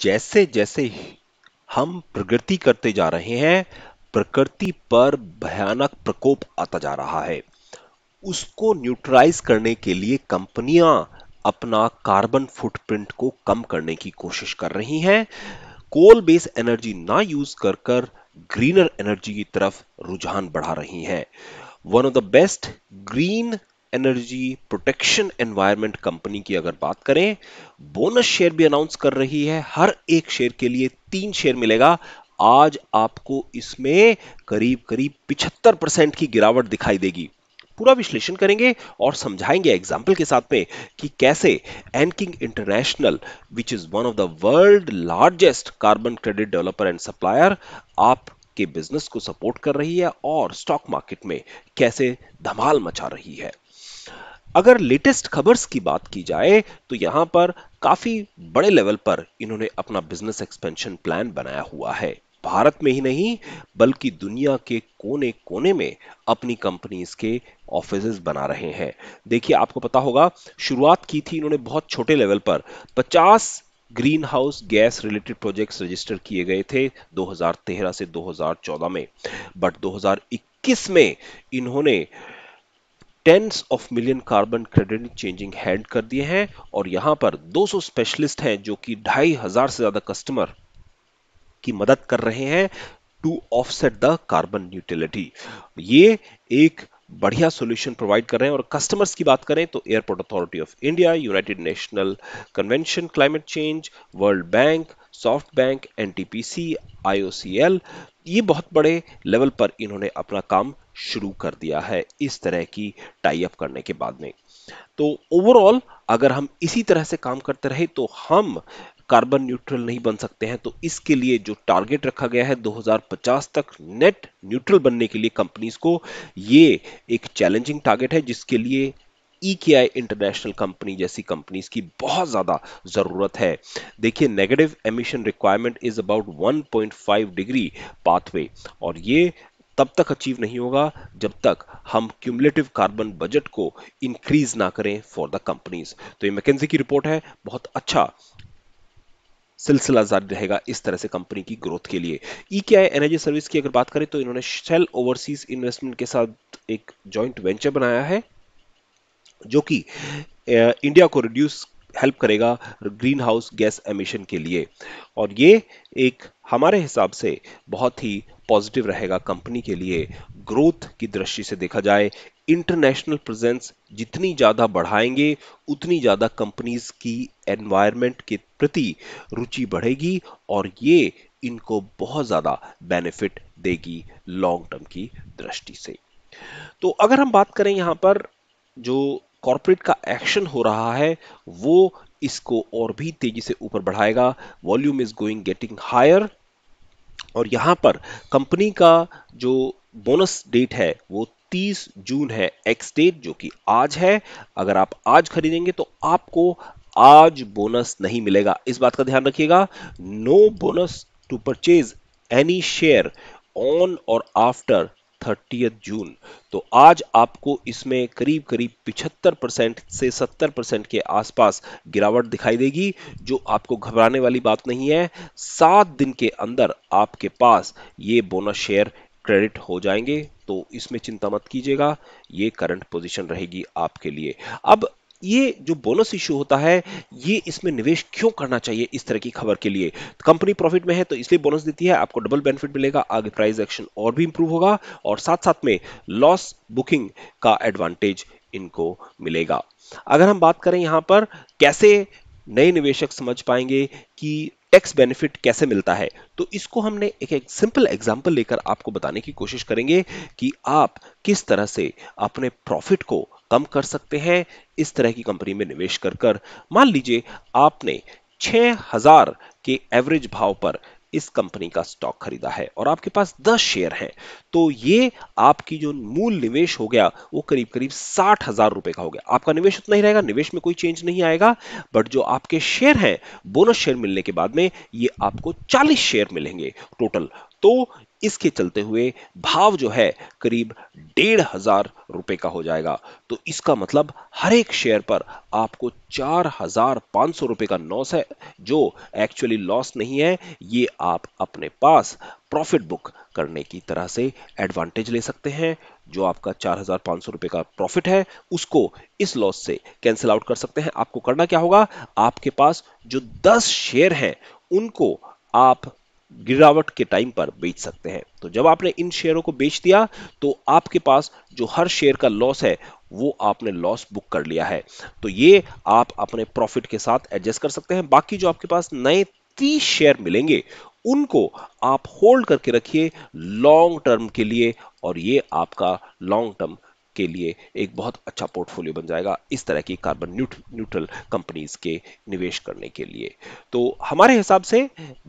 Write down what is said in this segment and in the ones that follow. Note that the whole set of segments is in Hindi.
जैसे जैसे हम प्रगति करते जा रहे हैं प्रकृति पर भयानक प्रकोप आता जा रहा है उसको न्यूट्रलाइज करने के लिए कंपनियां अपना कार्बन फुटप्रिंट को कम करने की कोशिश कर रही हैं कोल बेस एनर्जी ना यूज कर कर ग्रीनर एनर्जी की तरफ रुझान बढ़ा रही हैं one of the best green energy protection environment company की अगर बात करें बोनस शेयर भी अनाउंस कर रही है हर एक शेयर के लिए तीन शेयर मिलेगा आज आपको इसमें करीब करीब 75 परसेंट की गिरावट दिखाई देगी पूरा विश्लेषण करेंगे और समझाएंगे एग्जाम्पल के साथ में कि कैसे Enking international which is one of the world largest carbon credit developer and supplier आपके बिजनेस को सपोर्ट कर रही है और स्टॉक मार्केट में कैसे धमाल मचा रही है अगर लेटेस्ट खबर्स की बात की जाए तो यहां पर काफी बड़े लेवल पर इन्होंने अपना बिजनेस एक्सपेंशन प्लान बनाया हुआ है भारत में ही नहीं बल्कि दुनिया के कोने कोने में अपनी कंपनीज के ऑफिस बना रहे हैं देखिए आपको पता होगा शुरुआत की थी इन्होंने बहुत छोटे लेवल पर 50 green house gas related projects register किए गए थे 2013 से 2014 में बट 2021 में इन्होंने tens of million carbon credit changing hand कर दिए हैं और यहां पर 200 स्पेशलिस्ट हैं जो कि ढाई हजार से ज्यादा कस्टमर की मदद कर रहे हैं to offset the carbon utility ये एक बढ़िया सॉल्यूशन प्रोवाइड कर रहे हैं और कस्टमर्स की बात करें तो Airport Authority of India United National Convention climate change World Bank SoftBank NTPC IOCL ये बहुत बड़े लेवल पर इन्होंने अपना काम शुरू कर दिया है इस तरह की टाई अप करने के बाद में तो ओवरऑल अगर हम इसी तरह से काम करते रहे तो हम कार्बन न्यूट्रल नहीं बन सकते हैं तो इसके लिए जो टारगेट रखा गया है 2050 तक नेट न्यूट्रल बनने के लिए कंपनीज को ये एक चैलेंजिंग टारगेट है जिसके लिए ईकेआई इंटरनेशनल कंपनी जैसी कंपनीज की बहुत ज़्यादा ज़रूरत है देखिए negative emission requirement is about 1.5 degree pathway और ये तब तक अचीव नहीं होगा जब तक हम क्यूमलेटिव कार्बन बजट को इंक्रीज ना करें फॉर द कंपनीज तो ये मैकेजी की रिपोर्ट है बहुत अच्छा सिलसिला जारी रहेगा इस तरह से कंपनी की ग्रोथ के लिए ई क्या है एनर्जी सर्विस की अगर बात करें तो इन्होंने शेल ओवरसीज इन्वेस्टमेंट के साथ एक जॉइंट वेंचर बनाया है जो कि इंडिया को रिड्यूस हेल्प करेगा ग्रीन हाउस गैस एमिशन के लिए और ये एक हमारे हिसाब से बहुत ही पॉजिटिव रहेगा कंपनी के लिए ग्रोथ की दृष्टि से देखा जाए इंटरनेशनल प्रेजेंस जितनी ज़्यादा बढ़ाएंगे उतनी ज़्यादा कंपनीज की एनवायरनमेंट के प्रति रुचि बढ़ेगी और ये इनको बहुत ज़्यादा बेनिफिट देगी लॉन्ग टर्म की दृष्टि से तो अगर हम बात करें यहाँ पर जो कॉरपोरेट का एक्शन हो रहा है वो इसको और भी तेजी से ऊपर बढ़ाएगा volume is going getting higher और यहां पर कंपनी का जो बोनस डेट है वो 30 जून है एक्स डेट जो कि आज है अगर आप आज खरीदेंगे तो आपको आज बोनस नहीं मिलेगा इस बात का ध्यान रखिएगा no bonus to purchase any share on और आफ्टर 30 जून तो आज आपको इसमें करीब करीब 75 परसेंट से 70 परसेंट के आसपास गिरावट दिखाई देगी जो आपको घबराने वाली बात नहीं है सात दिन के अंदर आपके पास ये बोनस शेयर क्रेडिट हो जाएंगे तो इसमें चिंता मत कीजिएगा ये करंट पोजीशन रहेगी आपके लिए अब ये जो बोनस इश्यू होता है ये इसमें निवेश क्यों करना चाहिए इस तरह की खबर के लिए कंपनी प्रॉफिट में है तो इसलिए बोनस देती है आपको डबल बेनिफिट मिलेगा आगे प्राइस एक्शन और भी इंप्रूव होगा और साथ साथ में लॉस बुकिंग का एडवांटेज इनको मिलेगा अगर हम बात करें यहां पर कैसे नए निवेशक समझ पाएंगे कि टैक्स बेनिफिट कैसे मिलता है तो इसको हमने एक एक सिंपल एग्जांपल लेकर आपको बताने की कोशिश करेंगे कि आप किस तरह से अपने प्रॉफिट को कम कर सकते हैं इस तरह की कंपनी में निवेश कर कर मान लीजिए आपने 6000 के एवरेज भाव पर इस कंपनी का स्टॉक खरीदा है और आपके पास 10 शेयर हैं तो ये आपकी जो मूल निवेश हो गया वो करीब करीब साठ हजार रुपए का हो गया आपका निवेश उतना ही रहेगा निवेश में कोई चेंज नहीं आएगा बट जो आपके शेयर हैं बोनस शेयर मिलने के बाद में ये आपको 40 शेयर मिलेंगे टोटल तो इसके चलते हुए भाव जो है करीब डेढ़ हजार रुपए का हो जाएगा तो इसका मतलब हर एक शेयर पर आपको चार हजार पांच सौ रुपए का लॉस है जो एक्चुअली लॉस नहीं है ये आप अपने पास प्रॉफिट बुक करने की तरह से एडवांटेज ले सकते हैं जो आपका चार हजार पांच सौ रुपए का प्रॉफिट है उसको इस लॉस से कैंसिल आउट कर सकते हैं आपको करना क्या होगा आपके पास जो दस शेयर हैं उनको आप गिरावट के टाइम पर बेच सकते हैं तो जब आपने इन शेयरों को बेच दिया तो आपके पास जो हर शेयर का लॉस है वो आपने लॉस बुक कर लिया है तो ये आप अपने प्रॉफिट के साथ एडजस्ट कर सकते हैं बाकी जो आपके पास नए तीस शेयर मिलेंगे उनको आप होल्ड करके रखिए लॉन्ग टर्म के लिए और ये आपका लॉन्ग टर्म के लिए एक बहुत अच्छा पोर्टफोलियो बन जाएगा इस तरह की कार्बन न्यूट्रल कंपनीज के निवेश करने के लिए तो हमारे हिसाब से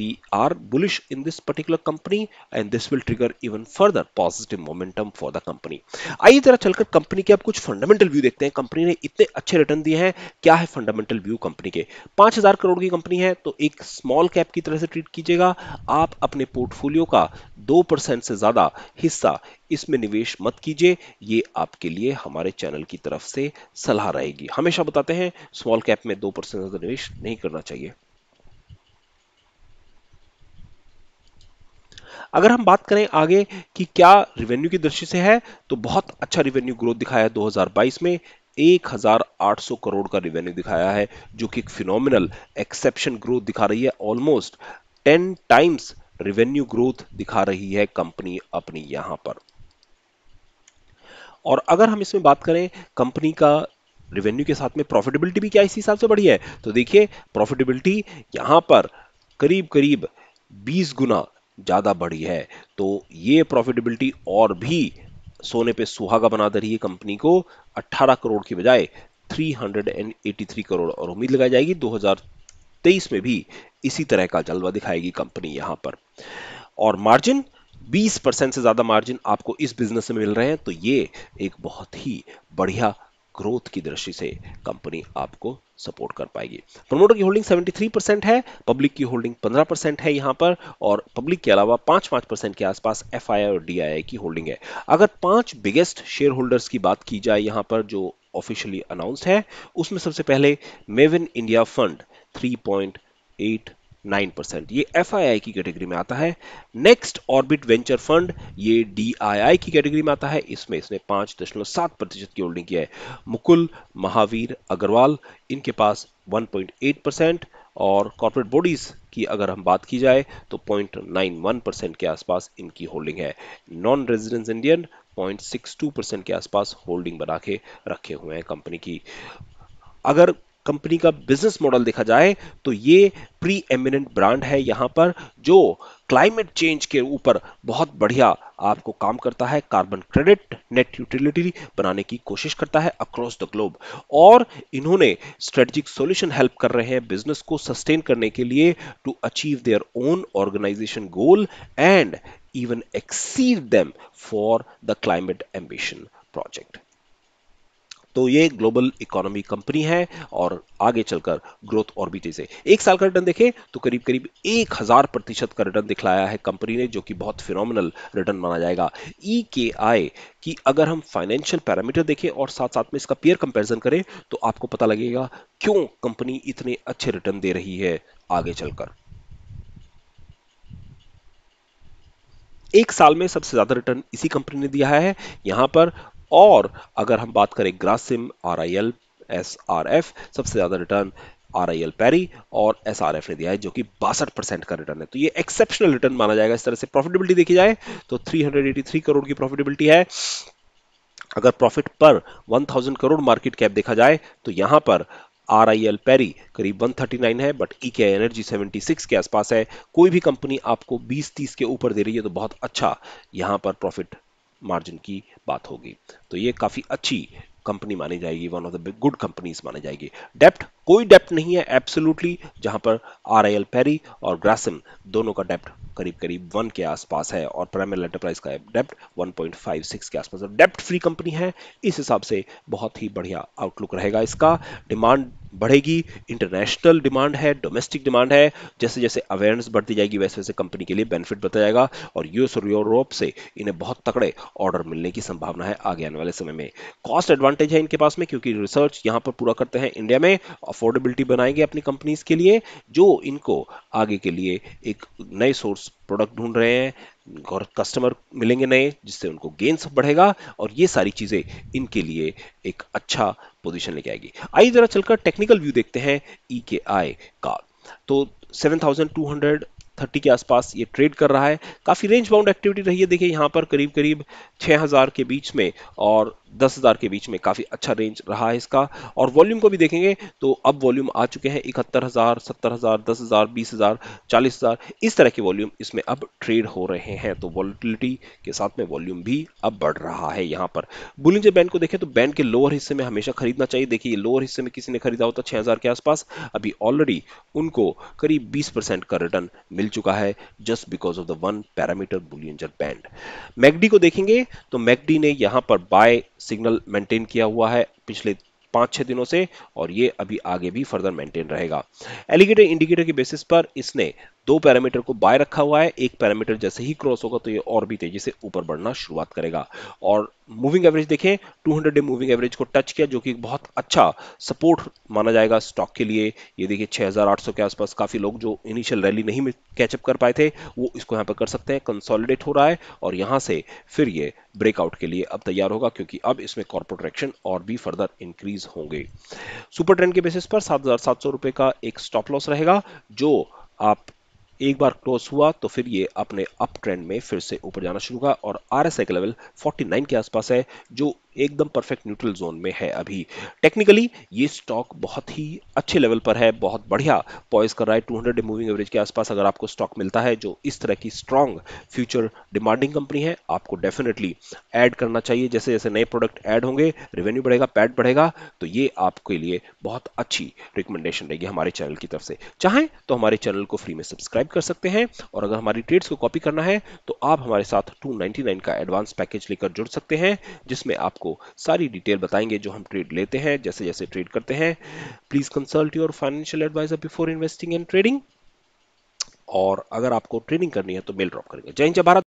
we are bullish in this particular company and this will trigger even further positive momentum for the company आइए जरा चलकर कंपनी के अब कुछ फंडामेंटल व्यू देखते हैं कंपनी ने इतने अच्छे रिटर्न दिए हैं क्या है फंडामेंटल व्यू कंपनी के पांच करोड़ की कंपनी है तो एक स्मॉल कैप की तरह से ट्रीट कीजिएगा आप अपने पोर्टफोलियो का दो से ज्यादा हिस्सा इसमें निवेश मत कीजिए ये आपके लिए हमारे चैनल की तरफ से सलाह रहेगी हमेशा बताते हैं स्मॉल कैप में दो परसेंट ज्यादा निवेश नहीं करना चाहिए अगर हम बात करें आगे कि क्या रिवेन्यू की दृष्टि से है तो बहुत अच्छा रिवेन्यू ग्रोथ दिखाया है 2022 में 1800 करोड़ का रिवेन्यू दिखाया है जो कि एक फिनोमिनल एक्सेप्शन ग्रोथ दिखा रही है ऑलमोस्ट 10 टाइम्स रिवेन्यू ग्रोथ दिखा रही है कंपनी अपनी यहां पर और अगर हम इसमें बात करें कंपनी का रेवेन्यू के साथ में प्रॉफिटेबिलिटी भी क्या इसी हिसाब से बढ़ी है तो देखिए प्रॉफिटेबिलिटी यहाँ पर करीब करीब 20 गुना ज़्यादा बढ़ी है तो ये प्रॉफिटेबिलिटी और भी सोने पे सुहागा बना दे रही है कंपनी को 18 करोड़ की बजाय 383 करोड़ और उम्मीद लगाई जाएगी 2023 में भी इसी तरह का जलवा दिखाएगी कंपनी यहाँ पर और मार्जिन 20 परसेंट से ज़्यादा मार्जिन आपको इस बिजनेस में मिल रहे हैं तो ये एक बहुत ही बढ़िया ग्रोथ की दृष्टि से कंपनी आपको सपोर्ट कर पाएगी प्रमोटर की होल्डिंग 73 परसेंट है पब्लिक की होल्डिंग 15 परसेंट है यहाँ पर और पब्लिक के अलावा पांच पांच परसेंट के आसपास एफ और डी की होल्डिंग है अगर पांच बिगेस्ट शेयर होल्डर्स की बात की जाए यहाँ पर जो ऑफिशियली अनाउंस है उसमें सबसे पहले Mavin India fund three nine percent ये एफ की कैटेगरी में आता है नेक्स्ट ऑर्बिट वेंचर फंड ये डी की कैटेगरी में आता है इसमें इसने पांच दशमलव सात प्रतिशत की होल्डिंग किया है मुकुल महावीर अग्रवाल इनके पास 1.8 परसेंट और कॉर्पोरेट बॉडीज की अगर हम बात की जाए तो 0.91 परसेंट के आसपास इनकी होल्डिंग है नॉन रेजिडेंस इंडियन 0.62 परसेंट के आसपास होल्डिंग बना के रखे हुए हैं कंपनी की अगर कंपनी का बिजनेस मॉडल देखा जाए तो ये प्री एमिनेंट ब्रांड है यहाँ पर जो क्लाइमेट चेंज के ऊपर बहुत बढ़िया आपको काम करता है कार्बन क्रेडिट नेट यूटिलिटी बनाने की कोशिश करता है अक्रॉस द ग्लोब और इन्होंने स्ट्रेटजिक सॉल्यूशन हेल्प कर रहे हैं बिजनेस को सस्टेन करने के लिए to achieve their own organisation goal and even achieve them for the climate ambition project तो ये ग्लोबल इकोनॉमी कंपनी है और आगे चलकर ग्रोथ और भी तेज है एक साल का रिटर्न देखें तो करीब करीब एक हजार प्रतिशत का रिटर्न दिखलाया है कंपनी ने जो कि बहुत फिनोमिनल रिटर्न माना जाएगा ई के आई की अगर हम फाइनेंशियल पैरामीटर देखें और साथ साथ में इसका पेयर कंपेरिजन करें तो आपको पता लगेगा क्यों कंपनी इतने अच्छे रिटर्न दे रही है आगे चलकर एक साल में सबसे ज्यादा रिटर्न इसी कंपनी ने दिया है यहां पर और अगर हम बात करें Grasim R I L S R F सबसे ज़्यादा return R I L Parry और एस आर एफ ने दिया है जो कि बासठ परसेंट का रिटर्न है तो ये एक्सेप्शनल रिटर्न माना जाएगा इस तरह से प्रॉफिटेबिलिटी देखी जाए तो 383 करोड़ की प्रॉफिटेबिलिटी है अगर प्रॉफिट पर 1000 करोड़ मार्केट कैप देखा जाए तो यहां पर आर आई एल पैरी करीब 139 है बट ई के एनर्जी 76 के आसपास है कोई भी कंपनी आपको 20-30 के ऊपर दे रही है तो बहुत अच्छा यहाँ पर प्रॉफिट मार्जिन की बात होगी तो ये काफ़ी अच्छी कंपनी मानी जाएगी one of the good companies मानी जाएगी डेप्ट कोई डेप्ट नहीं है एब्सोल्युटली जहां पर आर आई एल पेरी और ग्रासिम दोनों का डेप्ट करीब करीब वन के आसपास है और प्राइमरी एंटरप्राइज का डेप्ट 1.56 के आसपास डेप्ट फ्री कंपनी है इस हिसाब से बहुत ही बढ़िया आउटलुक रहेगा इसका डिमांड बढ़ेगी इंटरनेशनल डिमांड है डोमेस्टिक डिमांड है जैसे जैसे अवेयरनेस बढ़ती जाएगी वैसे वैसे कंपनी के लिए बेनिफिट बढ़ता जाएगा और यूएस और यूरोप से इन्हें बहुत तकड़े ऑर्डर मिलने की संभावना है आगे आने वाले समय में कॉस्ट एडवांटेज है इनके पास में क्योंकि रिसर्च यहाँ पर पूरा करते हैं इंडिया में अफोर्डेबिलिटी बनाएंगे अपनी कंपनीज के लिए जो इनको आगे के लिए एक नए सोर्स प्रोडक्ट ढूंढ रहे हैं और कस्टमर मिलेंगे नए जिससे उनको गेंस बढ़ेगा और ये सारी चीज़ें इनके लिए एक अच्छा पोजीशन लेके आएगी आइए जरा चलकर टेक्निकल व्यू देखते हैं ई के आई का तो 7230 थर्टी के आसपास ये ट्रेड कर रहा है काफ़ी रेंज बाउंड एक्टिविटी रही है देखिए यहाँ पर करीब करीब 6000 के बीच में और दस हज़ार के बीच में काफ़ी अच्छा रेंज रहा है इसका और वॉल्यूम को भी देखेंगे तो अब वॉल्यूम आ चुके हैं इकहत्तर हज़ार सत्तर हज़ार दस हज़ार बीस हज़ार चालीस हज़ार इस तरह के वॉल्यूम इसमें अब ट्रेड हो रहे हैं तो वॉलिटिलिटी के साथ में वॉल्यूम भी अब बढ़ रहा है यहाँ पर बुलिंजर बैंड को देखें तो बैंड के लोअर हिस्से में हमेशा खरीदना चाहिए देखिए लोअर हिस्से में किसी ने खरीदा होता तो छह हज़ार के आसपास अभी ऑलरेडी उनको करीब बीस परसेंट का रिटर्न मिल चुका है just because of the one parameter Bollinger band MACD को देखेंगे तो मैगडी ने यहाँ पर बाय सिग्नल मेंटेन किया हुआ है पिछले पांच छह दिनों से और ये अभी आगे भी फर्दर मेंटेन रहेगा एलिगेटर इंडिकेटर के बेसिस पर इसने दो पैरामीटर को बाय रखा हुआ है एक पैरामीटर जैसे ही क्रॉस होगा तो ये और भी तेजी से ऊपर बढ़ना शुरुआत करेगा और मूविंग एवरेज देखें 200 डे मूविंग एवरेज को टच किया जो कि बहुत अच्छा सपोर्ट माना जाएगा स्टॉक के लिए ये देखिए 6800 के आसपास काफ़ी लोग जो इनिशियल रैली नहीं कैचअप कर पाए थे वो इसको यहाँ पर कर सकते हैं कंसोलिडेट हो रहा है और यहाँ से फिर ये ब्रेकआउट के लिए अब तैयार होगा क्योंकि अब इसमें कॉर्पोरेट एक्शन और भी फर्दर इंक्रीज होंगे सुपर ट्रेंड के बेसिस पर सात का एक स्टॉप लॉस रहेगा जो आप एक बार क्लोज हुआ तो फिर ये अपने अप ट्रेंड में फिर से ऊपर जाना शुरू हुआ और आर के लेवल 49 के आसपास है जो एकदम परफेक्ट न्यूट्रल जोन में है अभी टेक्निकली ये स्टॉक बहुत ही अच्छे लेवल पर है बहुत बढ़िया पॉइस कर रहा है 200 हंड्रेड मूविंग एवरेज के आसपास अगर आपको स्टॉक मिलता है जो इस तरह की स्ट्रांग फ्यूचर डिमांडिंग कंपनी है आपको डेफिनेटली ऐड करना चाहिए जैसे जैसे नए प्रोडक्ट ऐड होंगे रेवेन्यू बढ़ेगा पैड बढ़ेगा तो ये आपके लिए बहुत अच्छी रिकमेंडेशन रहेगी हमारे चैनल की तरफ से चाहें तो हमारे चैनल को फ्री में सब्सक्राइब कर सकते हैं और अगर हमारी ट्रेड्स को कॉपी करना है तो आप हमारे साथ 299 का एडवांस पैकेज लेकर जुड़ सकते हैं जिसमें आपको आपको सारी डिटेल बताएंगे जो हम ट्रेड लेते हैं जैसे जैसे ट्रेड करते हैं please consult your financial advisor before investing and trading और अगर आपको ट्रेडिंग करनी है तो मेल ड्रॉप करेंगे जय हिंद भारत